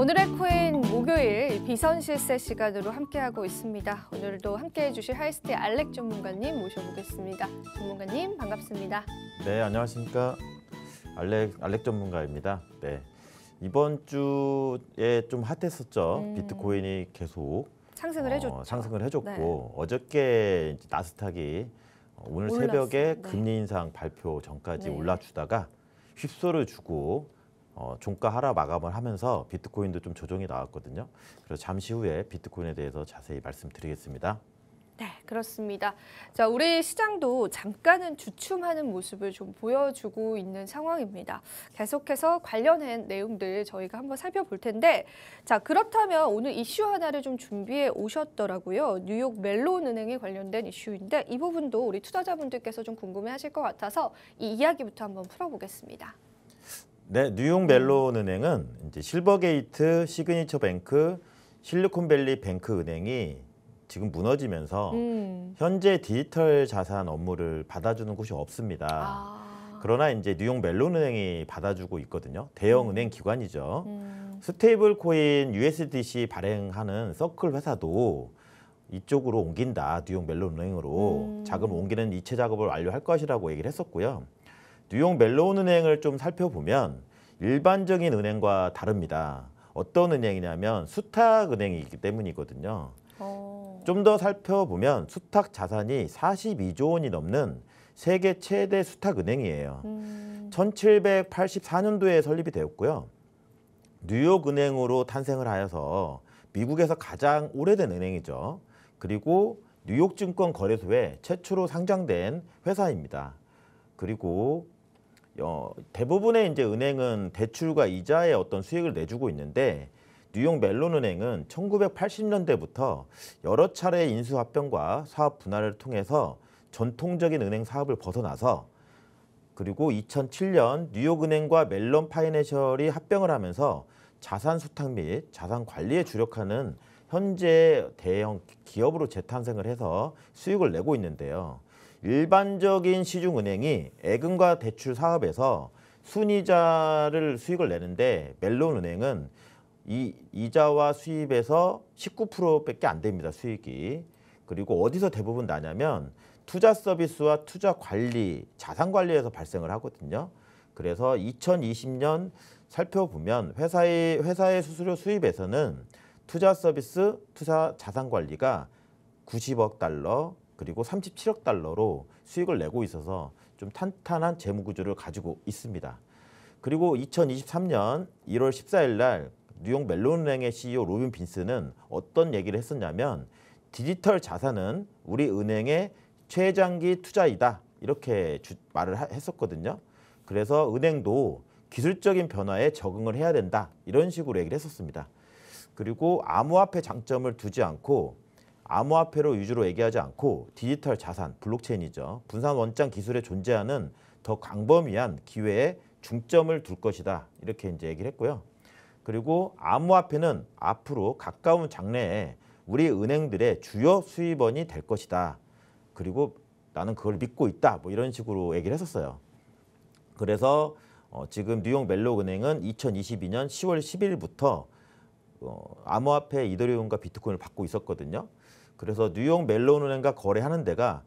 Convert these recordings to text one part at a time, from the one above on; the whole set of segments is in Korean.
오늘의 코인 목요일 비선실세 시간으로 함께하고 있습니다. 오늘도 함께해 주실 하이스티 알렉 전문가님 모셔보겠습니다. 전문가님 반갑습니다. 네, 안녕하십니까. 알렉, 알렉 전문가입니다. 네. 이번 주에 좀 핫했었죠. 음. 비트코인이 계속 상승을 어, 해줬죠. 상승을 해줬고 네. 어저께 나스닥이 오늘 올랐어요. 새벽에 네. 금리 인상 발표 전까지 네. 올라주다가 휩소를 주고 어, 종가 하락 마감을 하면서 비트코인도 좀 조정이 나왔거든요. 그래서 잠시 후에 비트코인에 대해서 자세히 말씀드리겠습니다. 네, 그렇습니다. 자, 우리 시장도 잠깐은 주춤하는 모습을 좀 보여주고 있는 상황입니다. 계속해서 관련된 내용들 저희가 한번 살펴볼 텐데, 자, 그렇다면 오늘 이슈 하나를 좀 준비해 오셨더라고요. 뉴욕 멜론 은행에 관련된 이슈인데, 이 부분도 우리 투자자분들께서 좀 궁금해 하실 것 같아서 이 이야기부터 한번 풀어보겠습니다. 네, 뉴욕 멜론 은행은 이제 실버게이트, 시그니처 뱅크, 실리콘밸리 뱅크 은행이 지금 무너지면서 음. 현재 디지털 자산 업무를 받아주는 곳이 없습니다. 아. 그러나 이제 뉴욕 멜론 은행이 받아주고 있거든요. 대형 음. 은행 기관이죠. 음. 스테이블 코인 USDC 발행하는 서클 회사도 이쪽으로 옮긴다. 뉴욕 멜론 은행으로 음. 자금 옮기는 이체 작업을 완료할 것이라고 얘기를 했었고요. 뉴욕 멜론 은행을 좀 살펴보면 일반적인 은행과 다릅니다. 어떤 은행이냐면 수탁 은행이기 때문이거든요. 어. 좀더 살펴보면 수탁 자산이 42조 원이 넘는 세계 최대 수탁 은행이에요. 음. 1784년도에 설립이 되었고요. 뉴욕 은행으로 탄생을 하여서 미국에서 가장 오래된 은행이죠. 그리고 뉴욕 증권 거래소에 최초로 상장된 회사입니다. 그리고 어, 대부분의 이제 은행은 대출과 이자의 어떤 수익을 내주고 있는데 뉴욕 멜론은행은 1980년대부터 여러 차례 인수합병과 사업 분할을 통해서 전통적인 은행 사업을 벗어나서 그리고 2007년 뉴욕은행과 멜론 파이낸셜이 합병을 하면서 자산 수탁 및 자산 관리에 주력하는 현재 대형 기업으로 재탄생을 해서 수익을 내고 있는데요. 일반적인 시중은행이 애금과 대출 사업에서 순이자를 수익을 내는데 멜론은행은 이 이자와 수입에서 19%밖에 안 됩니다. 수익이. 그리고 어디서 대부분 나냐면 투자 서비스와 투자 관리, 자산 관리에서 발생을 하거든요. 그래서 2020년 살펴보면 회사의 회사의 수수료 수입에서는 투자 서비스, 투자 자산 관리가 90억 달러, 그리고 37억 달러로 수익을 내고 있어서 좀 탄탄한 재무 구조를 가지고 있습니다. 그리고 2023년 1월 14일 날 뉴욕 멜론은행의 CEO 로빈 빈스는 어떤 얘기를 했었냐면 디지털 자산은 우리 은행의 최장기 투자이다 이렇게 주, 말을 하, 했었거든요. 그래서 은행도 기술적인 변화에 적응을 해야 된다 이런 식으로 얘기를 했었습니다. 그리고 암호화폐 장점을 두지 않고 암호화폐로 위주로 얘기하지 않고 디지털 자산, 블록체인이죠. 분산 원장 기술에 존재하는 더 광범위한 기회에 중점을 둘 것이다. 이렇게 이제 얘기를 했고요. 그리고 암호화폐는 앞으로 가까운 장래에 우리 은행들의 주요 수입원이 될 것이다. 그리고 나는 그걸 믿고 있다. 뭐 이런 식으로 얘기를 했었어요. 그래서 어, 지금 뉴욕 멜로 은행은 2022년 10월 10일부터 어, 암호화폐 이더리움과 비트코인을 받고 있었거든요. 그래서 뉴욕 멜론 은행과 거래하는 데가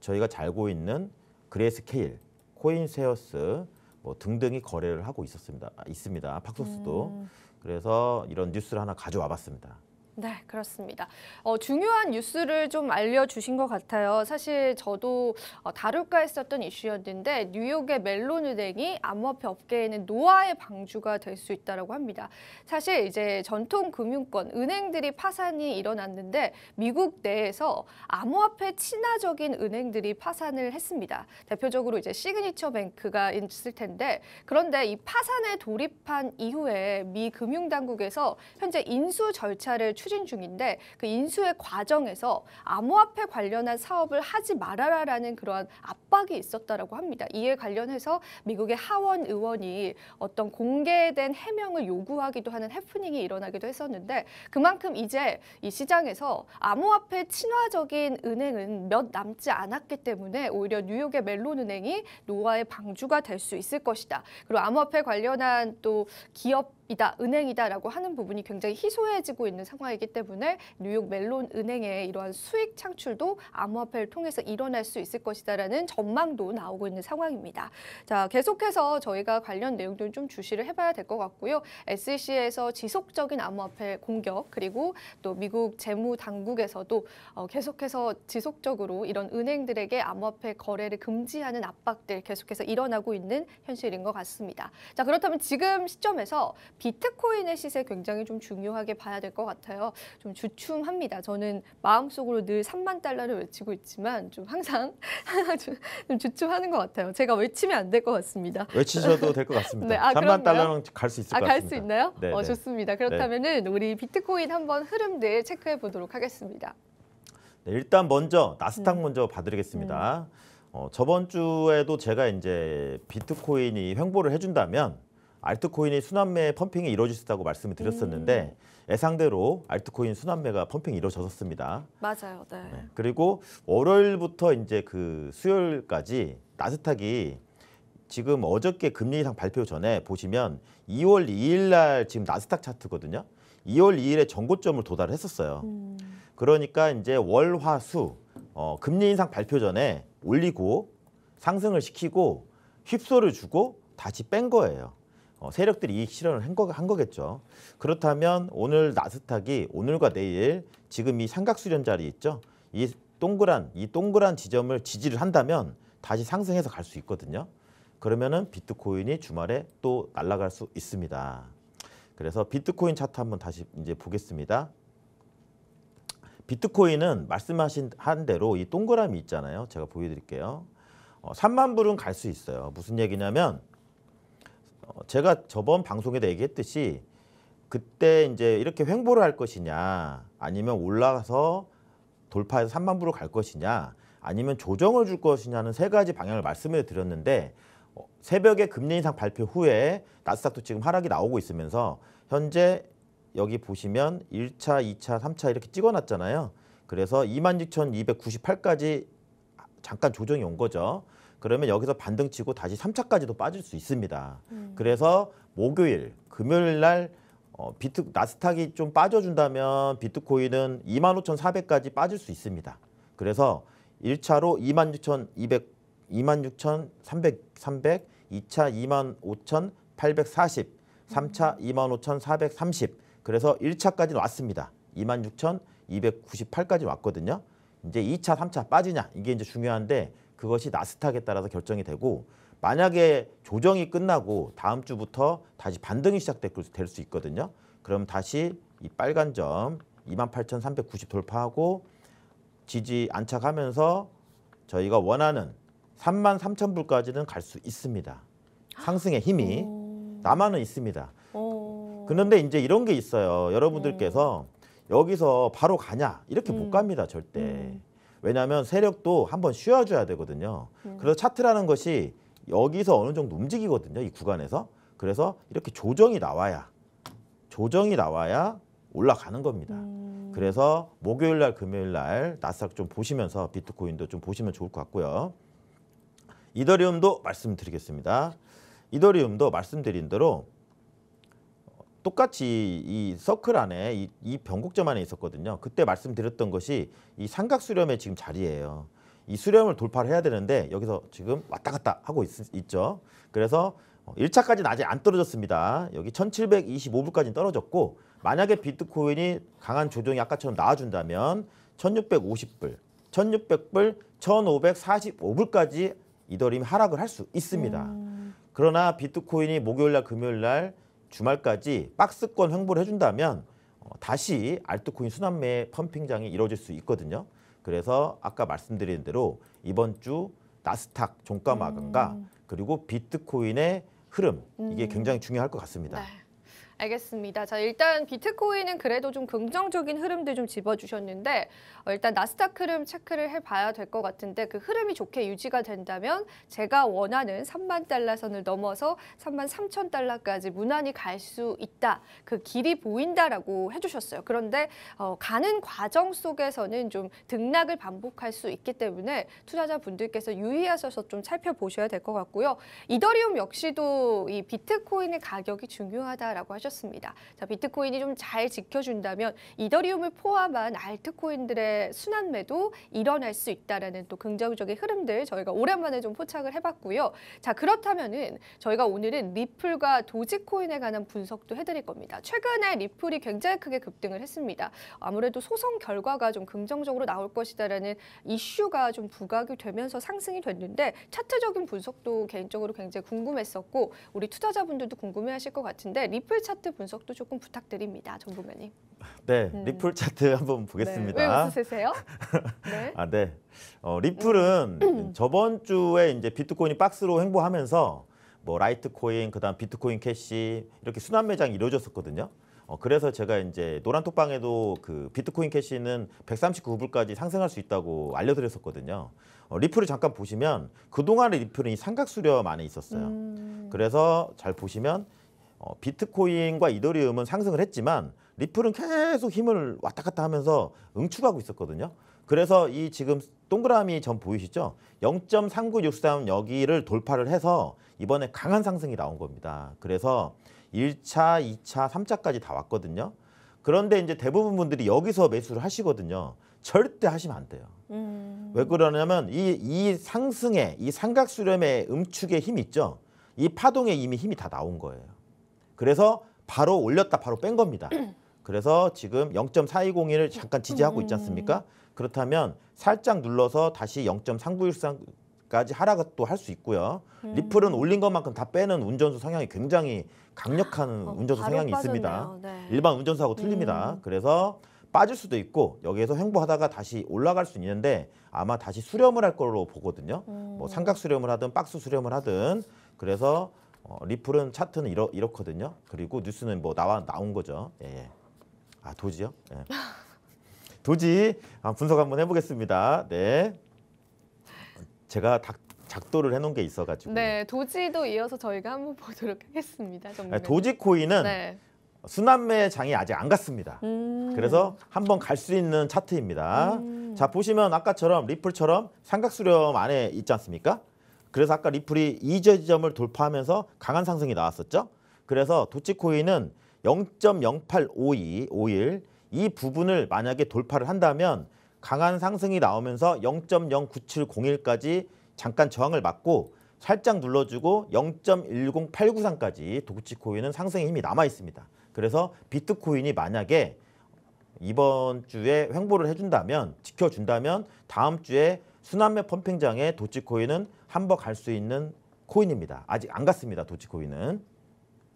저희가 잘고 있는 그레이스케일, 코인세어스 뭐 등등이 거래를 하고 있었습니다. 아, 있습니다. 팍소스도. 음. 그래서 이런 뉴스를 하나 가져와 봤습니다. 네, 그렇습니다. 어, 중요한 뉴스를 좀 알려주신 것 같아요. 사실 저도 어, 다룰까 했었던 이슈였는데 뉴욕의 멜론 은행이 암호화폐 업계에는 노화의 방주가 될 수 있다고 합니다. 사실 이제 전통 금융권, 은행들이 파산이 일어났는데 미국 내에서 암호화폐 친화적인 은행들이 파산을 했습니다. 대표적으로 이제 시그니처 뱅크가 있을 텐데 그런데 이 파산에 돌입한 이후에 미 금융당국에서 현재 인수 절차를 추진 중인데 그 인수의 과정에서 암호화폐 관련한 사업을 하지 말아라라는 그러한 압박이 있었다라고 합니다. 이에 관련해서 미국의 하원 의원이 어떤 공개된 해명을 요구하기도 하는 해프닝이 일어나기도 했었는데 그만큼 이제 이 시장에서 암호화폐 친화적인 은행은 몇 남지 않았기 때문에 오히려 뉴욕의 멜론 은행이 노화의 방주가 될 수 있을 것이다. 그리고 암호화폐 관련한 또 기업 이다 은행이다라고 하는 부분이 굉장히 희소해지고 있는 상황이기 때문에 뉴욕 멜론 은행의 이러한 수익 창출도 암호화폐를 통해서 일어날 수 있을 것이다라는 전망도 나오고 있는 상황입니다. 자 계속해서 저희가 관련 내용들 좀 주시를 해봐야 될 것 같고요. SEC에서 지속적인 암호화폐 공격 그리고 또 미국 재무 당국에서도 어, 계속해서 지속적으로 이런 은행들에게 암호화폐 거래를 금지하는 압박들 계속해서 일어나고 있는 현실인 것 같습니다. 자 그렇다면 지금 시점에서 비트코인의 시세 굉장히 좀 중요하게 봐야 될 것 같아요. 좀 주춤합니다. 저는 마음속으로 늘 3만 달러를 외치고 있지만 좀 항상 좀 주춤하는 것 같아요. 제가 외치면 안 될 것 같습니다. 외치셔도 될 것 같습니다. 네, 아, 3만 그런요 달러는 갈 수 있을 아, 것 같습니다. 갈 수 있나요? 네, 어, 네. 좋습니다. 네. 그렇다면은 우리 비트코인 한번 흐름들 체크해 보도록 하겠습니다. 네, 일단 먼저 나스닥 음. 먼저 봐드리겠습니다. 음. 어, 저번 주에도 제가 이제 비트코인이 횡보를 해준다면 알트코인의 순환매 펌핑이 이루어질 수 있다고 말씀을 드렸었는데 음. 예상대로 알트코인 순환매가 펌핑이 이루어졌습니다. 었 맞아요. 네. 네. 그리고 월요일부터 이제 그 수요일까지 나스닥이 지금 어저께 금리 인상 발표 전에 보시면 2월 2일 날 지금 나스닥 차트거든요. 2월 2일에 전고점을 도달했었어요. 음. 그러니까 이제 월, 화, 수 어, 금리 인상 발표 전에 올리고 상승을 시키고 휩소를 주고 다시 뺀 거예요. 어, 세력들이 이익 실현을 한, 거, 한 거겠죠. 그렇다면 오늘 나스닥이 오늘과 내일 지금 이 삼각수련 자리 있죠. 이 동그란 이 동그란 지점을 지지를 한다면 다시 상승해서 갈 수 있거든요. 그러면은 비트코인이 주말에 또 날아갈 수 있습니다. 그래서 비트코인 차트 한번 다시 이제 보겠습니다. 비트코인은 말씀하신 한 대로 이 동그라미 있잖아요. 제가 보여드릴게요. 어, 3만 불은 갈 수 있어요. 무슨 얘기냐면 어, 제가 저번 방송에도 얘기했듯이 그때 이제 이렇게 횡보를 할 것이냐 아니면 올라가서 돌파해서 3만 부로 갈 것이냐 아니면 조정을 줄 것이냐는 세 가지 방향을 말씀을 드렸는데 어, 새벽에 금리 인상 발표 후에 나스닥도 지금 하락이 나오고 있으면서 현재 여기 보시면 1차, 2차, 3차 이렇게 찍어놨잖아요. 그래서 26,298까지 잠깐 조정이 온 거죠. 그러면 여기서 반등 치고 다시 3차까지도 빠질 수 있습니다. 음. 그래서 목요일, 금요일 날 어, 비트 나스닥이 좀 빠져준다면 비트코인은 25,400까지 빠질 수 있습니다. 그래서 1차로 26,200, 26,300, 300, 2차 25,840, 3차 25,430. 그래서 1차까지는 왔습니다. 26,298까지 왔거든요. 이제 2차, 3차 빠지냐 이게 이제 중요한데 그것이 나스닥에 따라서 결정이 되고 만약에 조정이 끝나고 다음 주부터 다시 반등이 시작될 수 있거든요. 그럼 다시 이 빨간 점 28,390 돌파하고 지지 안착하면서 저희가 원하는 33,000불까지는 갈 수 있습니다. 상승의 힘이 남아는 있습니다. 그런데 이제 이런 게 있어요. 여러분들께서 네. 여기서 바로 가냐 이렇게 음. 못 갑니다 절대. 음. 왜냐하면 세력도 한번 쉬어줘야 되거든요. 음. 그래서 차트라는 것이 여기서 어느 정도 움직이거든요. 이 구간에서. 그래서 이렇게 조정이 나와야 조정이 나와야 올라가는 겁니다. 음. 그래서 목요일 날 금요일 날 나스닥 좀 보시면서 비트코인도 좀 보시면 좋을 것 같고요. 이더리움도 말씀드리겠습니다. 이더리움도 말씀드린 대로 똑같이 이 서클 안에 이, 이 변곡점 안에 있었거든요. 그때 말씀드렸던 것이 이 삼각 수렴의 지금 자리예요. 이 수렴을 돌파를 해야 되는데 여기서 지금 왔다 갔다 하고 있, 죠 그래서 1차까지는 어, 아직 안 떨어졌습니다. 여기 1725불까지는 떨어졌고 만약에 비트코인이 강한 조정이 아까처럼 나와준다면 1650불, 1600불, 1545불까지 이더리움 하락을 할 수 있습니다. 음. 그러나 비트코인이 목요일날 금요일날 주말까지 박스권 횡보를 해준다면 어, 다시 알트코인 순환매 펌핑장이 이뤄질 수 있거든요. 그래서 아까 말씀드린 대로 이번 주 나스닥 종가 마감과 음. 그리고 비트코인의 흐름 이게 음. 굉장히 중요할 것 같습니다. 네. 알겠습니다. 자, 일단 비트코인은 그래도 좀 긍정적인 흐름들 좀 집어주셨는데 어, 일단 나스닥 흐름 체크를 해봐야 될 것 같은데 그 흐름이 좋게 유지가 된다면 제가 원하는 3만 달러 선을 넘어서 3만 3천 달러까지 무난히 갈 수 있다. 그 길이 보인다라고 해주셨어요. 그런데 어, 가는 과정 속에서는 좀 등락을 반복할 수 있기 때문에 투자자분들께서 유의하셔서 좀 살펴보셔야 될 것 같고요. 이더리움 역시도 이 비트코인의 가격이 중요하다라고 하셨 하셨습니다. 자, 비트코인이 좀 잘 지켜준다면 이더리움을 포함한 알트코인들의 순환매도 일어날 수 있다라는 또 긍정적인 흐름들 저희가 오랜만에 좀 포착을 해봤고요. 자, 그렇다면은 저희가 오늘은 리플과 도지코인에 관한 분석도 해드릴 겁니다. 최근에 리플이 굉장히 크게 급등을 했습니다. 아무래도 소송 결과가 좀 긍정적으로 나올 것이다라는 이슈가 좀 부각이 되면서 상승이 됐는데 차트적인 분석도 개인적으로 굉장히 궁금했었고 우리 투자자분들도 궁금해하실 것 같은데 리플 차 차트 분석도 조금 부탁드립니다, 정부님 네, 음. 리플 차트 한번 보겠습니다. 네. 왜 웃으세요? 네. 아, 네. 어, 리플은 음. 저번 주에 이제 비트코인이 박스로 횡보하면서 뭐 라이트코인, 그다음 비트코인 캐시 이렇게 순환 매장이 이루어졌었거든요. 어, 그래서 제가 이제 노란톡방에도 그 비트코인 캐시는 139불까지 상승할 수 있다고 알려드렸었거든요. 어, 리플을 잠깐 보시면 그동안의 리플은 이 삼각수렴 안에 있었어요. 음. 그래서 잘 보시면 어, 비트코인과 이더리움은 상승을 했지만 리플은 계속 힘을 왔다 갔다 하면서 응축하고 있었거든요. 그래서 이 지금 동그라미 전 보이시죠? 0.3963 여기를 돌파를 해서 이번에 강한 상승이 나온 겁니다. 그래서 1차, 2차, 3차까지 다 왔거든요. 그런데 이제 대부분 분들이 여기서 매수를 하시거든요. 절대 하시면 안 돼요. 음... 왜 그러냐면 이, 이 상승에, 이 삼각수렴의 음축의 힘이 있죠? 이 파동에 이미 힘이 다 나온 거예요. 그래서 바로 올렸다 바로 뺀 겁니다. 그래서 지금 0.4201을 잠깐 지지하고 있지 않습니까? 그렇다면 살짝 눌러서 다시 0.3913까지 하락을 또할 수 있고요. 음. 리플은 올린 것만큼 다 빼는 운전수 성향이 굉장히 강력한 어, 운전수 성향이 빠졌네요. 있습니다. 네. 일반 운전수하고 틀립니다. 음. 그래서 빠질 수도 있고 여기에서 횡보하다가 다시 올라갈 수 있는데 아마 다시 수렴을 할 걸로 보거든요. 뭐 음. 뭐 삼각 수렴을 하든 박스 수렴을 하든 그래서 어, 리플은 차트는 이러, 이렇거든요. 그리고 뉴스는 뭐 나와 나온 거죠. 예, 예. 아 도지요? 예. 도지 아, 분석 한번 해보겠습니다. 네. 제가 닭, 작도를 해놓은 게 있어가지고. 네, 도지도 이어서 저희가 한번 보도록 하겠습니다. 네, 도지코인은 네. 순환매 장이 아직 안 갔습니다. 음. 그래서 한번 갈 수 있는 차트입니다. 음. 자 보시면 아까처럼 리플처럼 삼각수렴 안에 있지 않습니까? 그래서 아까 리플이 이저점을 돌파하면서 강한 상승이 나왔었죠. 그래서 도치코인은 0.0852, 5일 이 부분을 만약에 돌파를 한다면 강한 상승이 나오면서 0.09701까지 잠깐 저항을 맞고 살짝 눌러주고 0.10893까지 도치코인은 상승의 힘이 남아 있습니다. 그래서 비트코인이 만약에 이번 주에 횡보를 해준다면 지켜준다면 다음 주에 순환매 펌핑장에 도치코인은 한번갈수 있는 코인입니다. 아직 안 갔습니다. 도치코인은.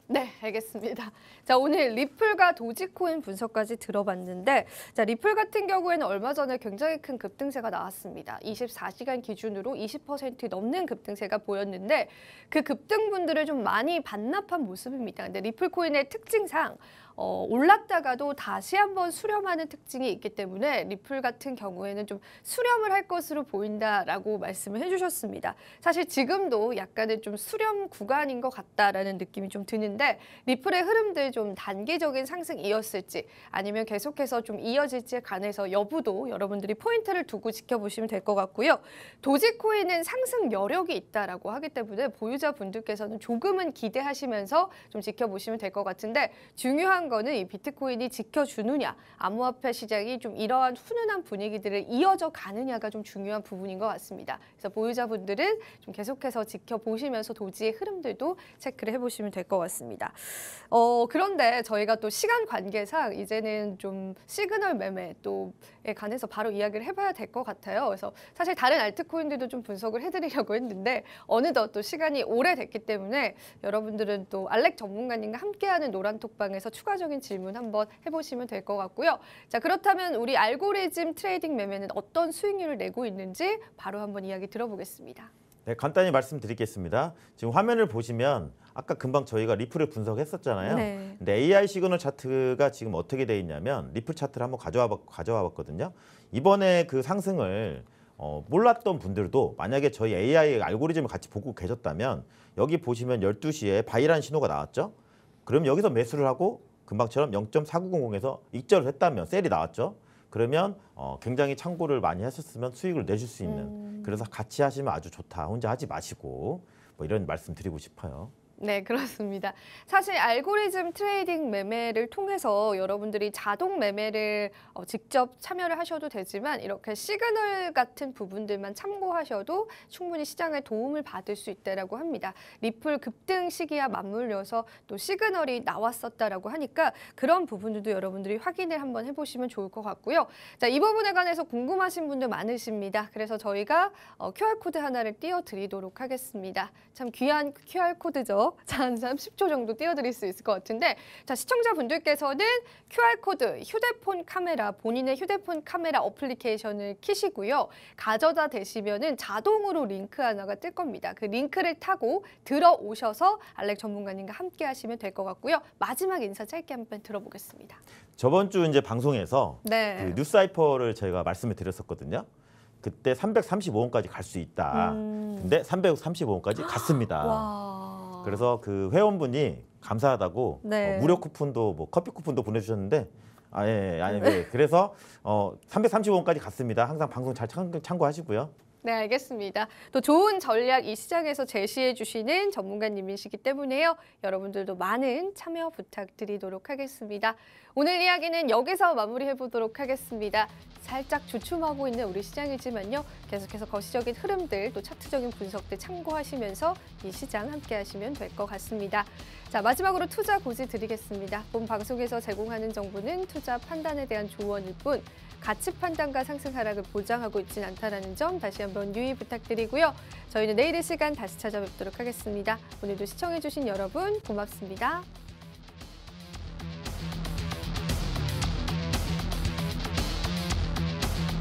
네, 알겠습니다. 자, 오늘 리플과 도지코인 분석까지 들어봤는데, 자, 리플 같은 경우에는 얼마 전에 굉장히 큰 급등세가 나왔습니다. 24시간 기준으로 20% 넘는 급등세가 보였는데, 그 급등분들을 좀 많이 반납한 모습입니다. 근데 리플 코인의 특징상, 어, 올랐다가도 다시 한번 수렴하는 특징이 있기 때문에 리플 같은 경우에는 좀 수렴을 할 것으로 보인다라고 말씀을 해주셨습니다. 사실 지금도 약간의 좀 수렴 구간인 것 같다라는 느낌이 좀 드는데 리플의 흐름들 좀 단기적인 상승이었을지 아니면 계속해서 좀 이어질지에 관해서 여부도 여러분들이 포인트를 두고 지켜보시면 될 것 같고요. 도지코인은 상승 여력이 있다라고 하기 때문에 보유자분들께서는 조금은 기대하시면서 좀 지켜보시면 될 것 같은데 중요한 거는 이 비트코인이 지켜주느냐, 암호화폐 시장이 좀 이러한 훈훈한 분위기들을 이어져 가느냐가 좀 중요한 부분인 것 같습니다. 그래서 보유자분들은 좀 계속해서 지켜보시면서 도지의 흐름들도 체크를 해보시면 될 것 같습니다. 어, 그런데 저희가 또 시간 관계상 이제는 좀 시그널 매매 또에 관해서 바로 이야기를 해봐야 될 것 같아요. 그래서 사실 다른 알트코인들도 좀 분석을 해드리려고 했는데 어느덧 또 시간이 오래됐기 때문에 여러분들은 또 알렉 전문가님과 함께하는 노란톡방에서 추가 추가적인 질문 한번 해보시면 될 것 같고요. 자 그렇다면 우리 알고리즘 트레이딩 매매는 어떤 수익률을 내고 있는지 바로 한번 이야기 들어보겠습니다. 네, 간단히 말씀드리겠습니다. 지금 화면을 보시면 아까 금방 저희가 리플을 분석했었잖아요. 네. 근데 AI 시그널 차트가 지금 어떻게 돼 있냐면 리플 차트를 한번 가져와, 가져와 봤거든요. 이번에 그 상승을 어, 몰랐던 분들도 만약에 저희 AI 알고리즘을 같이 보고 계셨다면 여기 보시면 열두 시에 바이라 신호가 나왔죠. 그럼 여기서 매수를 하고 금방처럼 0.4900에서 익절을 했다면 셀이 나왔죠. 그러면 어, 굉장히 창고를 많이 했었으면 수익을 내줄 수 있는 음. 그래서 같이 하시면 아주 좋다. 혼자 하지 마시고 뭐 이런 말씀 드리고 싶어요. 네, 그렇습니다. 사실 알고리즘 트레이딩 매매를 통해서 여러분들이 자동 매매를 어, 직접 참여를 하셔도 되지만 이렇게 시그널 같은 부분들만 참고하셔도 충분히 시장에 도움을 받을 수 있다라고 합니다. 리플 급등 시기와 맞물려서 또 시그널이 나왔었다라고 하니까 그런 부분들도 여러분들이 확인을 한번 해보시면 좋을 것 같고요. 자, 이 부분에 관해서 궁금하신 분들 많으십니다. 그래서 저희가 QR코드 어, 하나를 띄워드리도록 하겠습니다. 참 귀한 QR코드죠. 한 30초 정도 띄워드릴 수 있을 것 같은데 자 시청자분들께서는 QR코드 휴대폰 카메라 본인의 휴대폰 카메라 어플리케이션을 키시고요. 가져다 대시면 은 자동으로 링크 하나가 뜰 겁니다. 그 링크를 타고 들어오셔서 알렉 전문가님과 함께 하시면 될 것 같고요. 마지막 인사 짧게 한번 들어보겠습니다. 저번 주 이제 방송에서 네. 그 뉴사이퍼를 저희가 말씀을 드렸었거든요. 그때 335원까지 갈 수 있다. 음... 근데 335원까지 갔습니다. 와... 그래서 그 회원분이 감사하다고 어, 네. 어, 무료 쿠폰도 뭐 커피 쿠폰도 보내주셨는데 아, 예, 예 아니, 네. 네. 그래서 어, 330원까지 갔습니다. 항상 방송 잘 참고하시고요. 네, 알겠습니다. 또 좋은 전략 이 시장에서 제시해 주시는 전문가님이시기 때문에요. 여러분들도 많은 참여 부탁드리도록 하겠습니다. 오늘 이야기는 여기서 마무리해보도록 하겠습니다. 살짝 주춤하고 있는 우리 시장이지만요. 계속해서 거시적인 흐름들 또 차트적인 분석들 참고하시면서 이 시장 함께 하시면 될 것 같습니다. 자 마지막으로 투자 고지 드리겠습니다. 본 방송에서 제공하는 정보는 투자 판단에 대한 조언일 뿐 가치 판단과 상승 하락을 보장하고 있진 않다는점 다시 한번 유의 부탁드리고요. 저희는 내일 이 시간 다시 찾아뵙도록 하겠습니다. 오늘도 시청해주신 여러분 고맙습니다.